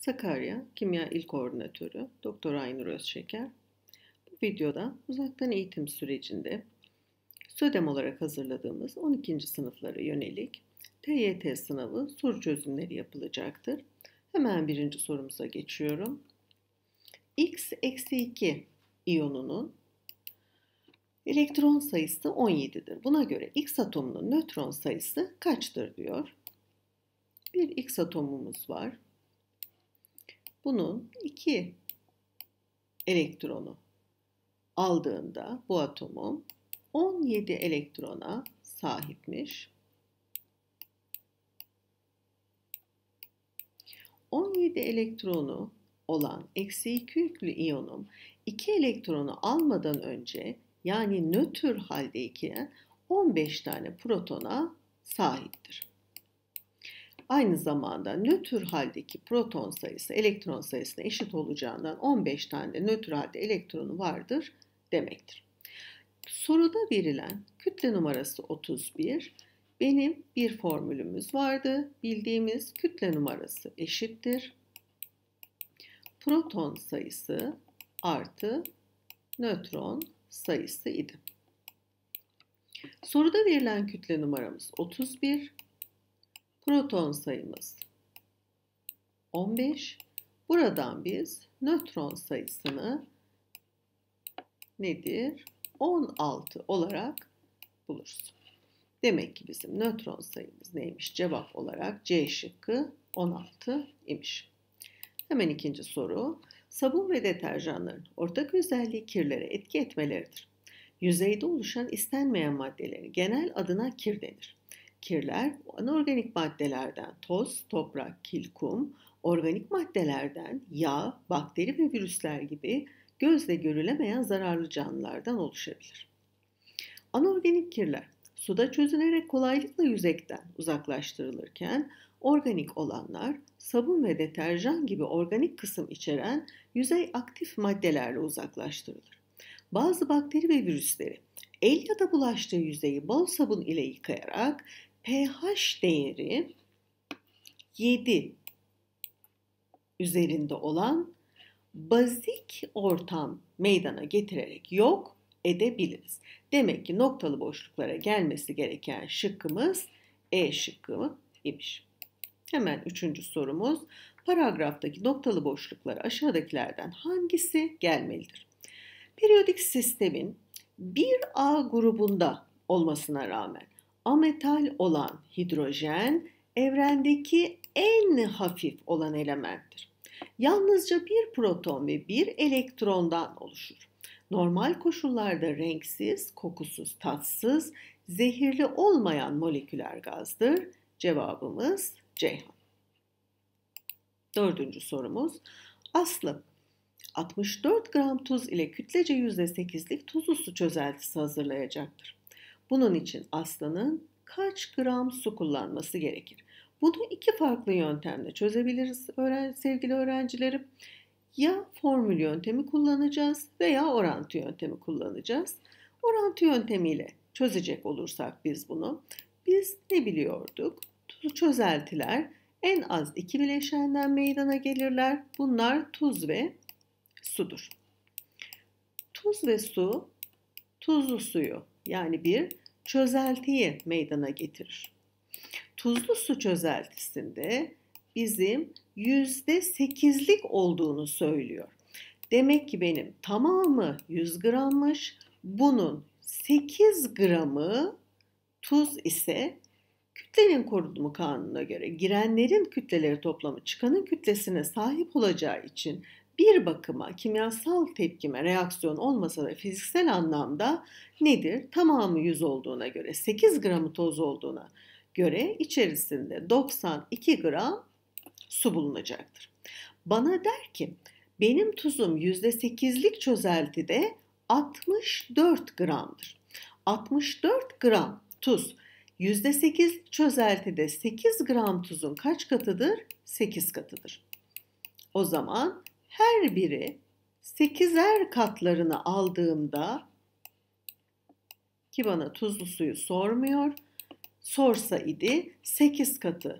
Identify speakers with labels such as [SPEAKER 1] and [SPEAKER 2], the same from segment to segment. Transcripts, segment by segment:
[SPEAKER 1] Sakarya Kimya İl Koordinatörü Doktor Aynur Özşeker bu videoda uzaktan eğitim sürecinde SÖDEM olarak hazırladığımız 12. sınıflara yönelik TYT sınavı soru çözümleri yapılacaktır. Hemen birinci sorumuza geçiyorum. X-2 iyonunun elektron sayısı 17'dir. Buna göre X atomunun nötron sayısı kaçtır diyor. Bir X atomumuz var bunun iki elektronu aldığında bu atomun 17 elektrona sahipmiş. 17 elektronu olan eksi 2 yüklü iyonum 2 elektronu almadan önce yani nötr haldeyken 15 tane protona sahiptir aynı zamanda nötr haldeki proton sayısı elektron sayısına eşit olacağından 15 tane de nötr halde elektronu vardır demektir. Soruda verilen kütle numarası 31 benim bir formülümüz vardı. Bildiğimiz kütle numarası eşittir. Proton sayısı artı nötron sayısı idi. Soruda verilen kütle numaramız 31 proton sayımız 15. Buradan biz nötron sayısını nedir? 16 olarak bulursun. Demek ki bizim nötron sayımız neymiş? Cevap olarak C şıkkı 16 imiş. Hemen ikinci soru. Sabun ve deterjanların ortak özelliği kirlere etki etmeleridir. Yüzeyde oluşan istenmeyen maddelerin genel adına kir denir kirler anorganik maddelerden toz, toprak, kil, kum, organik maddelerden yağ, bakteri ve virüsler gibi gözle görülemeyen zararlı canlılardan oluşabilir. Anorganik kirler suda çözünerek kolaylıkla yüzekten uzaklaştırılırken organik olanlar sabun ve deterjan gibi organik kısım içeren yüzey aktif maddelerle uzaklaştırılır. Bazı bakteri ve virüsleri el ya da bulaştığı yüzeyi bol sabun ile yıkayarak pH değeri 7 üzerinde olan bazik ortam meydana getirerek yok edebiliriz. Demek ki noktalı boşluklara gelmesi gereken şıkkımız E şıkkı imiş. Hemen üçüncü sorumuz. Paragraftaki noktalı boşluklara aşağıdakilerden hangisi gelmelidir? Periyodik sistemin bir a grubunda olmasına rağmen ametal olan hidrojen evrendeki en hafif olan elementtir. Yalnızca bir proton ve bir elektrondan oluşur. Normal koşullarda renksiz, kokusuz, tatsız, zehirli olmayan moleküler gazdır. Cevabımız Ceyhan. Dördüncü sorumuz. Aslı 64 gram tuz ile kütlece %8'lik tuzlu su çözeltisi hazırlayacaktır. Bunun için aslanın kaç gram su kullanması gerekir? Bunu iki farklı yöntemle çözebiliriz sevgili öğrencilerim. Ya formül yöntemi kullanacağız veya orantı yöntemi kullanacağız. Orantı yöntemiyle çözecek olursak biz bunu. Biz ne biliyorduk? Tuz Çözeltiler en az iki bileşenden meydana gelirler. Bunlar tuz ve sudur. Tuz ve su tuzlu suyu yani bir çözeltiyi meydana getirir. Tuzlu su çözeltisinde bizim %8'lik olduğunu söylüyor. Demek ki benim tamamı 100 grammış. Bunun 8 gramı tuz ise kütlenin korunumu kanununa göre girenlerin kütleleri toplamı çıkanın kütlesine sahip olacağı için bir bakıma kimyasal tepkime reaksiyon olmasa da fiziksel anlamda nedir? Tamamı 100 olduğuna göre 8 gramı toz olduğuna göre içerisinde 92 gram su bulunacaktır. Bana der ki benim tuzum %8'lik çözeltide 64 gramdır. 64 gram tuz %8 çözeltide 8 gram tuzun kaç katıdır? 8 katıdır. O zaman her biri sekizer katlarını aldığımda ki bana tuzlu suyu sormuyor. Sorsa idi sekiz katı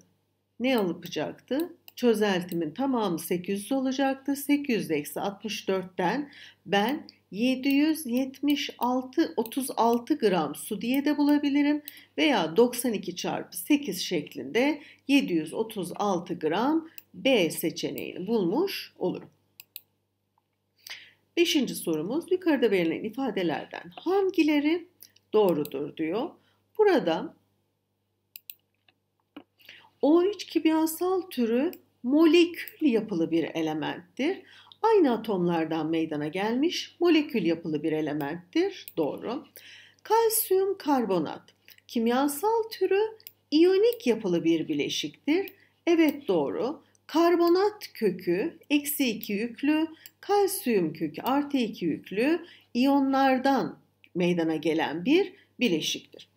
[SPEAKER 1] ne alıpacaktı? Çözeltimin tamamı 800 olacaktı. 800 eksi 64'ten ben 776 36 gram su diye de bulabilirim veya 92 çarpı 8 şeklinde 736 gram B seçeneğini bulmuş olurum. Beşinci sorumuz yukarıda verilen ifadelerden hangileri doğrudur diyor. Burada o iç kimyasal türü molekül yapılı bir elementtir. Aynı atomlardan meydana gelmiş molekül yapılı bir elementtir. Doğru. Kalsiyum karbonat kimyasal türü iyonik yapılı bir bileşiktir. Evet doğru. Karbonat kökü eksi 2 yüklü, kalsiyum kökü artı 2 yüklü iyonlardan meydana gelen bir bileşiktir.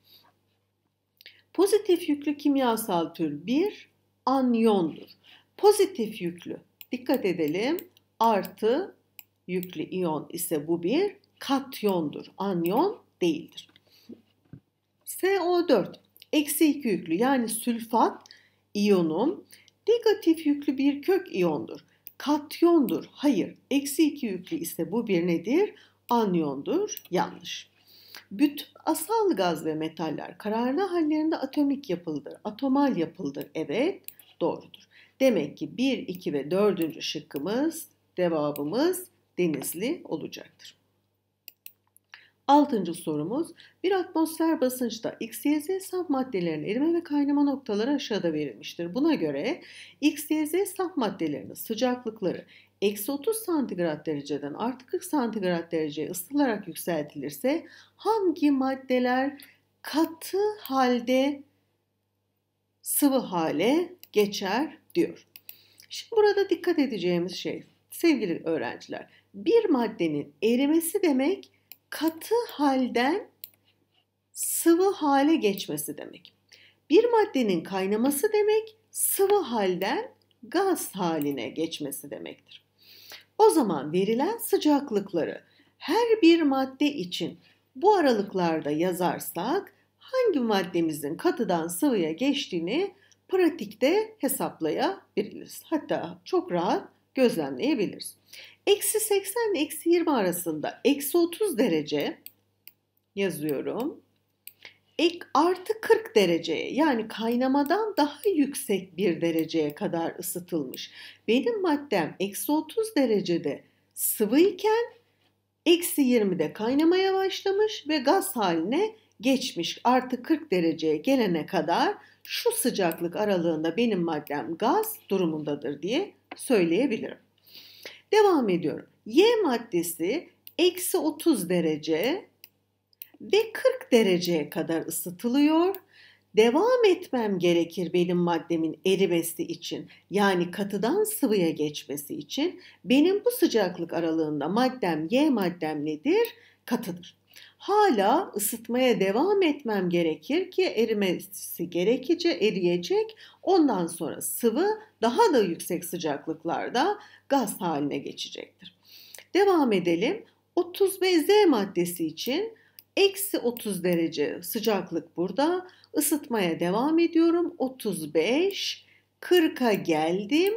[SPEAKER 1] Pozitif yüklü kimyasal tür bir anyondur. Pozitif yüklü dikkat edelim artı yüklü iyon ise bu bir katyondur. Anyon değildir. SO4 eksi 2 yüklü yani sülfat iyonun. Negatif yüklü bir kök iyondur. Katyondur. Hayır. Eksi 2 yüklü ise bu bir nedir? Anyondur. Yanlış. Bütün asal gaz ve metaller kararlı hallerinde atomik yapılıdır. Atomal yapılıdır. Evet. Doğrudur. Demek ki 1, 2 ve 4. şıkkımız, cevabımız denizli olacaktır. Altıncı sorumuz, bir atmosfer basınçta XYZ saf maddelerin erime ve kaynama noktaları aşağıda verilmiştir. Buna göre XYZ saf maddelerinin sıcaklıkları eksi 30 santigrat dereceden artı 40 santigrat dereceye ısıtılarak yükseltilirse hangi maddeler katı halde sıvı hale geçer diyor. Şimdi burada dikkat edeceğimiz şey sevgili öğrenciler bir maddenin erimesi demek katı halden sıvı hale geçmesi demek. Bir maddenin kaynaması demek sıvı halden gaz haline geçmesi demektir. O zaman verilen sıcaklıkları her bir madde için bu aralıklarda yazarsak hangi maddemizin katıdan sıvıya geçtiğini pratikte hesaplayabiliriz. Hatta çok rahat gözlemleyebiliriz. Eksi 80 ile eksi 20 arasında eksi 30 derece yazıyorum. Ek artı 40 dereceye yani kaynamadan daha yüksek bir dereceye kadar ısıtılmış. Benim maddem eksi 30 derecede sıvı iken eksi 20'de kaynamaya başlamış ve gaz haline geçmiş artı 40 dereceye gelene kadar şu sıcaklık aralığında benim maddem gaz durumundadır diye söyleyebilirim. Devam ediyorum. Y maddesi eksi 30 derece ve 40 dereceye kadar ısıtılıyor. Devam etmem gerekir benim maddemin erimesi için yani katıdan sıvıya geçmesi için. Benim bu sıcaklık aralığında maddem Y maddem nedir? Katıdır hala ısıtmaya devam etmem gerekir ki erimesi gerekici eriyecek. Ondan sonra sıvı daha da yüksek sıcaklıklarda gaz haline geçecektir. Devam edelim. 30 ve Z maddesi için eksi 30 derece sıcaklık burada. Isıtmaya devam ediyorum. 35, 40'a geldim.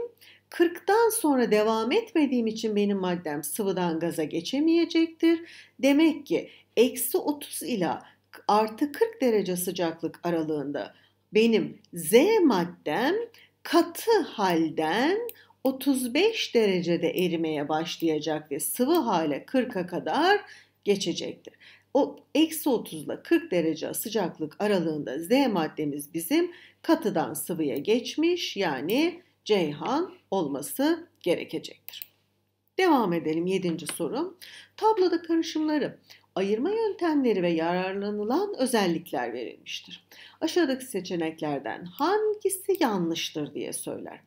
[SPEAKER 1] 40'tan sonra devam etmediğim için benim maddem sıvıdan gaza geçemeyecektir. Demek ki eksi 30 ila artı 40 derece sıcaklık aralığında benim Z maddem katı halden 35 derecede erimeye başlayacak ve sıvı hale 40'a kadar geçecektir. O eksi 30 ile 40 derece sıcaklık aralığında Z maddemiz bizim katıdan sıvıya geçmiş yani Ceyhan olması gerekecektir. Devam edelim 7. soru. Tabloda karışımları ayırma yöntemleri ve yararlanılan özellikler verilmiştir. Aşağıdaki seçeneklerden hangisi yanlıştır diye söyler.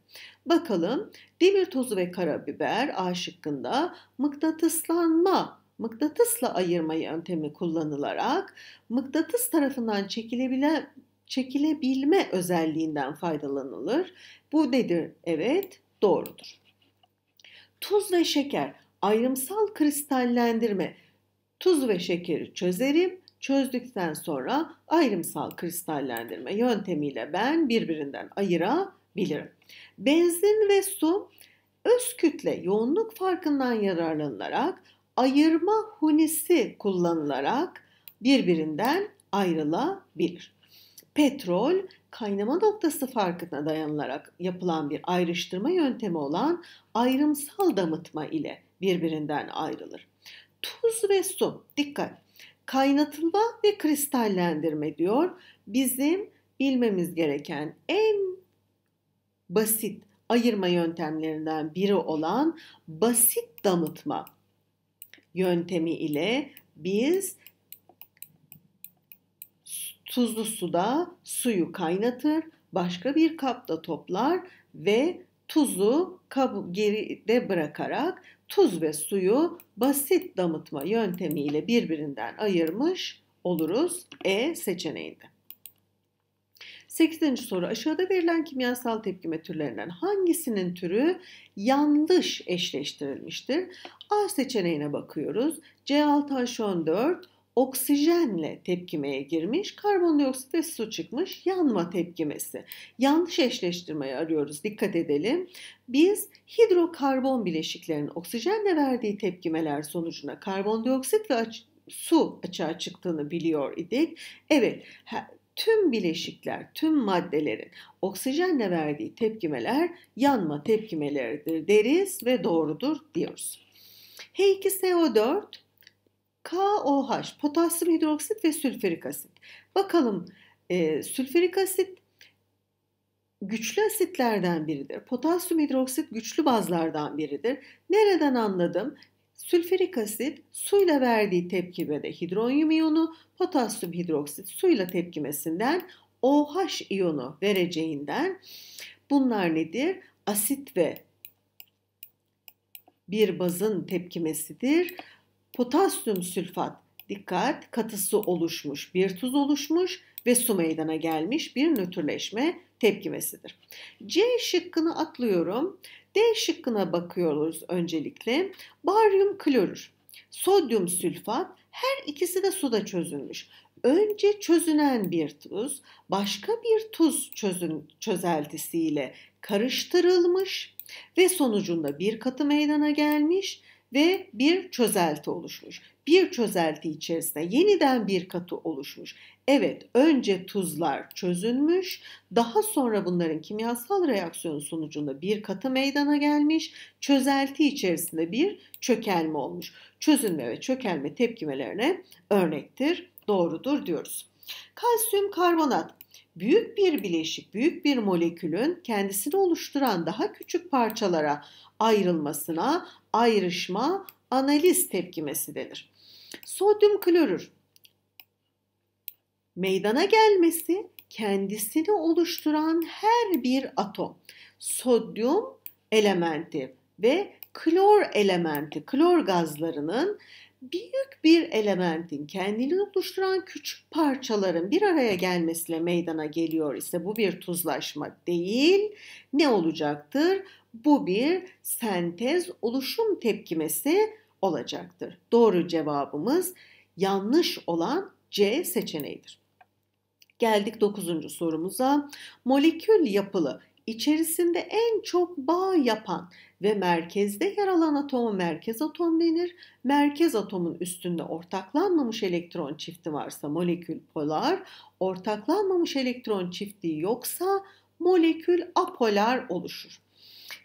[SPEAKER 1] Bakalım demir tozu ve karabiber A şıkkında mıknatıslanma mıknatısla ayırma yöntemi kullanılarak mıknatıs tarafından çekilebilen çekilebilme özelliğinden faydalanılır. Bu nedir? Evet, doğrudur. Tuz ve şeker ayrımsal kristallendirme Tuz ve şekeri çözerim. Çözdükten sonra ayrımsal kristallendirme yöntemiyle ben birbirinden ayırabilirim. Benzin ve su öz kütle yoğunluk farkından yararlanılarak ayırma hunisi kullanılarak birbirinden ayrılabilir. Petrol kaynama noktası farkına dayanılarak yapılan bir ayrıştırma yöntemi olan ayrımsal damıtma ile birbirinden ayrılır. Tuz ve su. Dikkat. Kaynatılma ve kristallendirme diyor. Bizim bilmemiz gereken en basit ayırma yöntemlerinden biri olan basit damıtma yöntemi ile biz tuzlu suda suyu kaynatır, başka bir kapta toplar ve tuzu kabı geride bırakarak tuz ve suyu basit damıtma yöntemiyle birbirinden ayırmış oluruz E seçeneğinde. 8. soru aşağıda verilen kimyasal tepkime türlerinden hangisinin türü yanlış eşleştirilmiştir? A seçeneğine bakıyoruz. C6H14 oksijenle tepkimeye girmiş, karbondioksit ve su çıkmış, yanma tepkimesi. Yanlış eşleştirmeyi arıyoruz, dikkat edelim. Biz hidrokarbon bileşiklerinin oksijenle verdiği tepkimeler sonucuna karbondioksit ve aç su açığa çıktığını biliyor idik. Evet, tüm bileşikler, tüm maddelerin oksijenle verdiği tepkimeler yanma tepkimeleridir deriz ve doğrudur diyoruz. H2SO4 KOH, potasyum hidroksit ve sülfürik asit. Bakalım e, sülfürik asit güçlü asitlerden biridir. Potasyum hidroksit güçlü bazlardan biridir. Nereden anladım? Sülfürik asit suyla verdiği tepkimede hidronyum iyonu, potasyum hidroksit suyla tepkimesinden OH iyonu vereceğinden bunlar nedir? Asit ve bir bazın tepkimesidir potasyum sülfat dikkat katısı oluşmuş, bir tuz oluşmuş ve su meydana gelmiş bir nötrleşme tepkimesidir. C şıkkını atlıyorum. D şıkkına bakıyoruz öncelikle. Baryum klorür, sodyum sülfat her ikisi de suda çözülmüş. Önce çözünen bir tuz başka bir tuz çözün, çözeltisiyle karıştırılmış ve sonucunda bir katı meydana gelmiş ve bir çözelti oluşmuş. Bir çözelti içerisinde yeniden bir katı oluşmuş. Evet önce tuzlar çözünmüş daha sonra bunların kimyasal reaksiyon sonucunda bir katı meydana gelmiş çözelti içerisinde bir çökelme olmuş. Çözünme ve çökelme tepkimelerine örnektir doğrudur diyoruz. Kalsiyum karbonat büyük bir bileşik, büyük bir molekülün kendisini oluşturan daha küçük parçalara ayrılmasına ayrışma analiz tepkimesi denir. Sodyum klorür meydana gelmesi kendisini oluşturan her bir atom sodyum elementi ve klor elementi, klor gazlarının büyük bir elementin kendini oluşturan küçük parçaların bir araya gelmesiyle meydana geliyor ise bu bir tuzlaşma değil. Ne olacaktır? Bu bir sentez oluşum tepkimesi olacaktır. Doğru cevabımız yanlış olan C seçeneğidir. Geldik 9. sorumuza. Molekül yapılı içerisinde en çok bağ yapan ve merkezde yer alan atoma merkez atom denir. Merkez atomun üstünde ortaklanmamış elektron çifti varsa molekül polar, ortaklanmamış elektron çifti yoksa molekül apolar oluşur.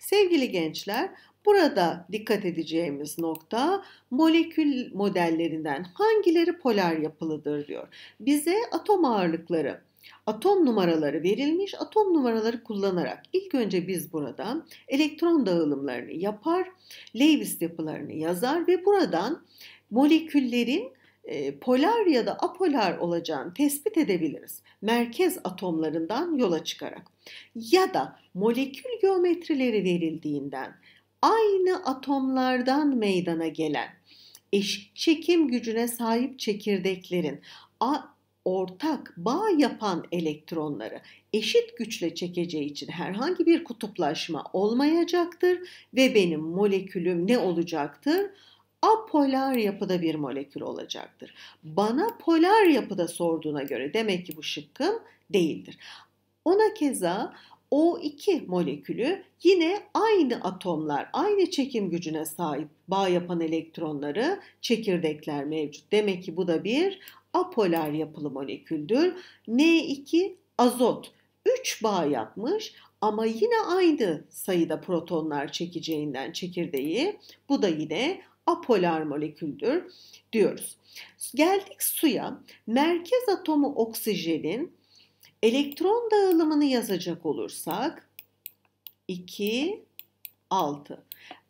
[SPEAKER 1] Sevgili gençler, burada dikkat edeceğimiz nokta molekül modellerinden hangileri polar yapılıdır diyor. Bize atom ağırlıkları Atom numaraları verilmiş. Atom numaraları kullanarak ilk önce biz buradan elektron dağılımlarını yapar, Lewis yapılarını yazar ve buradan moleküllerin e, polar ya da apolar olacağını tespit edebiliriz. Merkez atomlarından yola çıkarak. Ya da molekül geometrileri verildiğinden aynı atomlardan meydana gelen eşit çekim gücüne sahip çekirdeklerin ortak bağ yapan elektronları eşit güçle çekeceği için herhangi bir kutuplaşma olmayacaktır ve benim molekülüm ne olacaktır? apolar yapıda bir molekül olacaktır. Bana polar yapıda sorduğuna göre demek ki bu şıkkım değildir. Ona keza O2 molekülü yine aynı atomlar, aynı çekim gücüne sahip bağ yapan elektronları çekirdekler mevcut. Demek ki bu da bir apolar yapılı moleküldür. N2 azot 3 bağ yapmış ama yine aynı sayıda protonlar çekeceğinden çekirdeği bu da yine apolar moleküldür diyoruz. Geldik suya. Merkez atomu oksijenin elektron dağılımını yazacak olursak 2 6.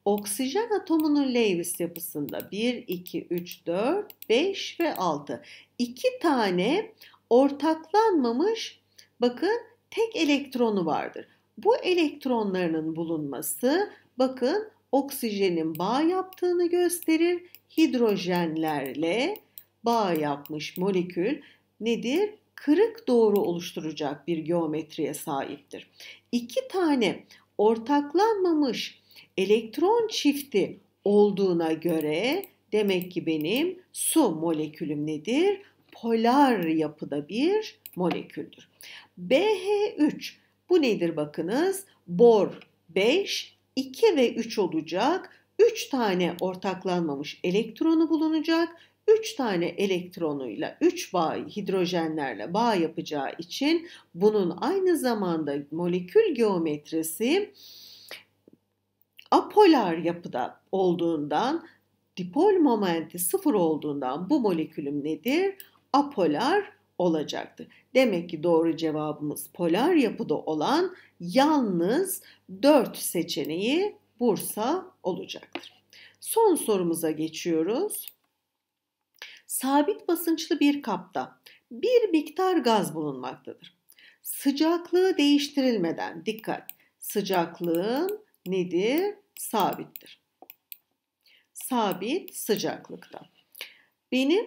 [SPEAKER 1] Oksijen atomunun Lewis yapısında 1, 2, 3, 4, 5 ve 6. 2 tane ortaklanmamış bakın tek elektronu vardır. Bu elektronlarının bulunması bakın oksijenin bağ yaptığını gösterir. Hidrojenlerle bağ yapmış molekül nedir? Kırık doğru oluşturacak bir geometriye sahiptir. İki tane ortaklanmamış elektron çifti olduğuna göre demek ki benim su molekülüm nedir? Polar yapıda bir moleküldür. BH3 bu nedir bakınız? Bor 5, 2 ve 3 olacak. 3 tane ortaklanmamış elektronu bulunacak. 3 tane elektronuyla 3 bağ hidrojenlerle bağ yapacağı için bunun aynı zamanda molekül geometrisi apolar yapıda olduğundan dipol momenti sıfır olduğundan bu molekülüm nedir? Apolar olacaktır. Demek ki doğru cevabımız polar yapıda olan yalnız 4 seçeneği Bursa olacaktır. Son sorumuza geçiyoruz. Sabit basınçlı bir kapta bir miktar gaz bulunmaktadır. Sıcaklığı değiştirilmeden dikkat. Sıcaklığın nedir? sabittir. Sabit sıcaklıkta. Benim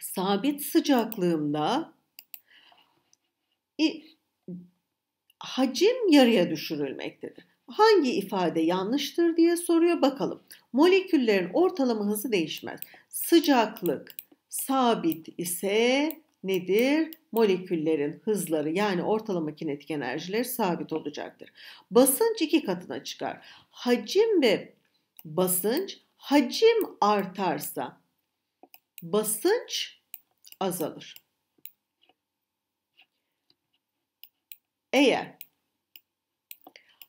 [SPEAKER 1] sabit sıcaklığımda hacim yarıya düşürülmektedir. Hangi ifade yanlıştır diye soruyor bakalım. Moleküllerin ortalama hızı değişmez. Sıcaklık sabit ise nedir? Moleküllerin hızları yani ortalama kinetik enerjileri sabit olacaktır. Basınç iki katına çıkar. Hacim ve basınç hacim artarsa basınç azalır. Eğer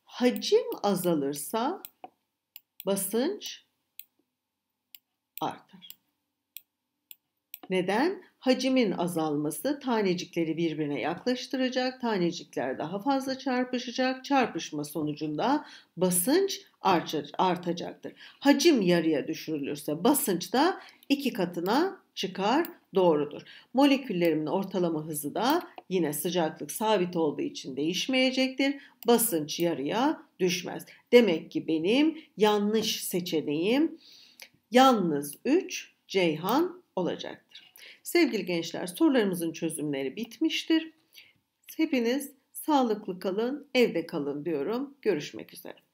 [SPEAKER 1] hacim azalırsa basınç artar. Neden? Hacimin azalması tanecikleri birbirine yaklaştıracak, tanecikler daha fazla çarpışacak, çarpışma sonucunda basınç artacaktır. Hacim yarıya düşürülürse basınç da iki katına çıkar doğrudur. Moleküllerimin ortalama hızı da yine sıcaklık sabit olduğu için değişmeyecektir. Basınç yarıya düşmez. Demek ki benim yanlış seçeneğim yalnız 3 Ceyhan olacaktır. Sevgili gençler sorularımızın çözümleri bitmiştir. Hepiniz sağlıklı kalın, evde kalın diyorum. Görüşmek üzere.